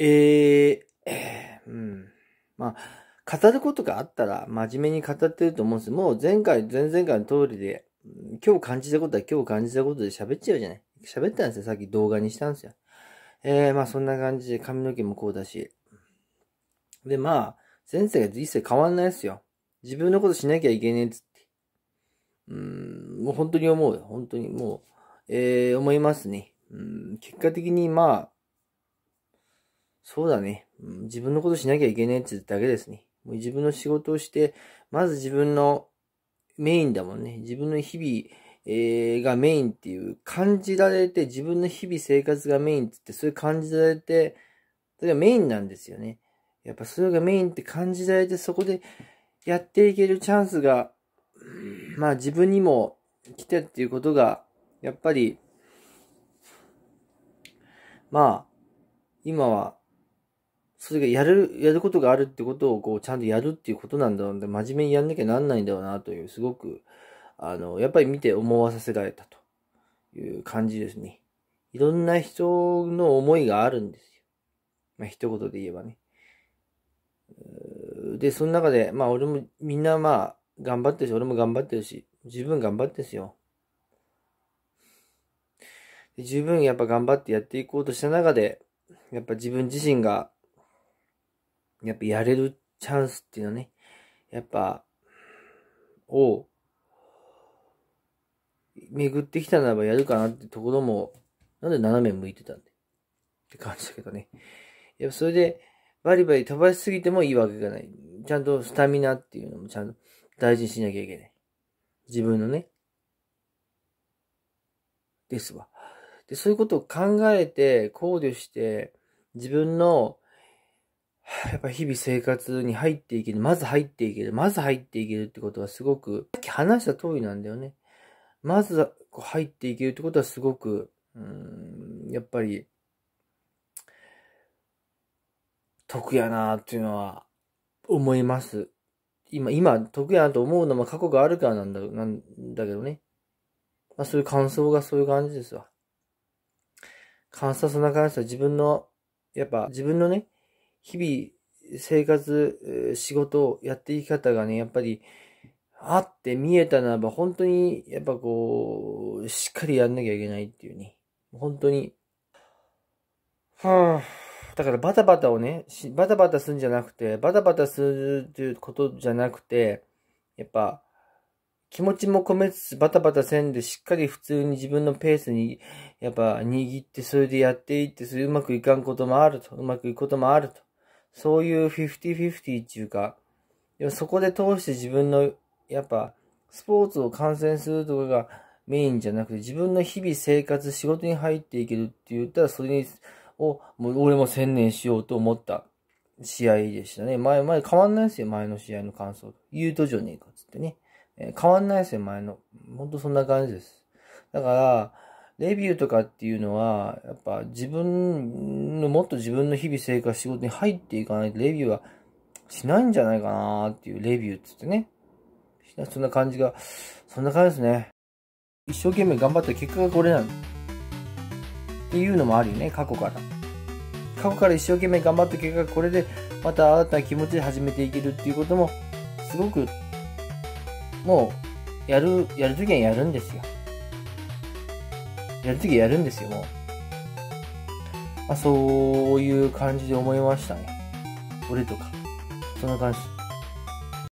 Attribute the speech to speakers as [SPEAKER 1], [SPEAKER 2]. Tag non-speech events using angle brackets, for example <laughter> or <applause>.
[SPEAKER 1] えー、えー、うん。まあ、語ることがあったら真面目に語ってると思うんです。もう前回、前々回の通りで、今日感じたことは今日感じたことで喋っちゃうじゃない。喋ったんですよ。さっき動画にしたんですよ。えー、まあそんな感じで髪の毛もこうだし。で、まあ、先生が一切変わんないですよ。自分のことしなきゃいけねえっつって。うん、もう本当に思うよ。本当にもう、えー、思いますね。うん、結果的にまあ、そうだね、うん。自分のことしなきゃいけないってだけですね。もう自分の仕事をして、まず自分のメインだもんね。自分の日々、えー、がメインっていう感じられて、自分の日々生活がメインってって、それ感じられて、それがメインなんですよね。やっぱそれがメインって感じられて、そこでやっていけるチャンスが、まあ自分にも来たっていうことが、やっぱり、まあ、今はそれがやる、やることがあるってことをこうちゃんとやるっていうことなんだろうので、真面目にやんなきゃなんないんだろうなという、すごく、あの、やっぱり見て思わさせられたという感じですね。いろんな人の思いがあるんですよ。まあ、一言で言えばね。で、その中で、まあ俺もみんなまあ頑張ってるし、俺も頑張ってるし、十分頑張ってるすよ。十分やっぱ頑張ってやっていこうとした中で、やっぱ自分自身がやっぱやれるチャンスっていうのね、やっぱ、を、巡ってきたならばやるかなってところも、なんで斜め向いてたんで。って感じだけどね。やっぱそれで、バリバリ飛ばしすぎてもいいわけがない。ちゃんとスタミナっていうのもちゃんと大事にしなきゃいけない。自分のね。ですわ。で、そういうことを考えて、考慮して、自分の <sighs> やっぱ日々生活に入っていける、まず入っていける、まず入っていけるってことはすごく、さっき話した通りなんだよね。まず入っていけるってことはすごく、うん、やっぱり、得やなっていうのは思います。今、今、得やなと思うのも過去があるからなんだ、なんだけどね。まあそういう感想がそういう感じですわ。んな感じですは自分の、やっぱ自分のね、日々生活、仕事、やっていき方がね、やっぱり、あって見えたならば、本当に、やっぱこう、しっかりやんなきゃいけないっていうね。本当に。はあ、だからバタバタをね、バタバタするんじゃなくて、バタバタするっていうことじゃなくて、やっぱ、気持ちも込めつつバタバタせんで、しっかり普通に自分のペースに、やっぱ握って、それでやっていって、それうまくいかんこともあると、うまくいくこともあると。そういう50-50っていうか、そこで通して自分の、やっぱ、スポーツを観戦するとかがメインじゃなくて、自分の日々生活、仕事に入っていけるって言ったら、それに、を、もう俺も専念しようと思った試合でしたね。前、前変わんないですよ、前の試合の感想。言うとじゃねえか、つってね。えー、変わんないですよ、前の。ほんとそんな感じです。だから、レビューとかっていうのは、やっぱ自分の、もっと自分の日々生活、仕事に入っていかないとレビューはしないんじゃないかなっていうレビューっつってね。そんな感じが、そんな感じですね。一生懸命頑張った結果がこれなの。っていうのもあるよね、過去から。過去から一生懸命頑張った結果がこれで、また新たな気持ちで始めていけるっていうことも、すごく、もう、やる、やるときはやるんですよ。じゃあ次やるんですよ、もう。まあ、そういう感じで思いましたね。俺とか。そんな感じ。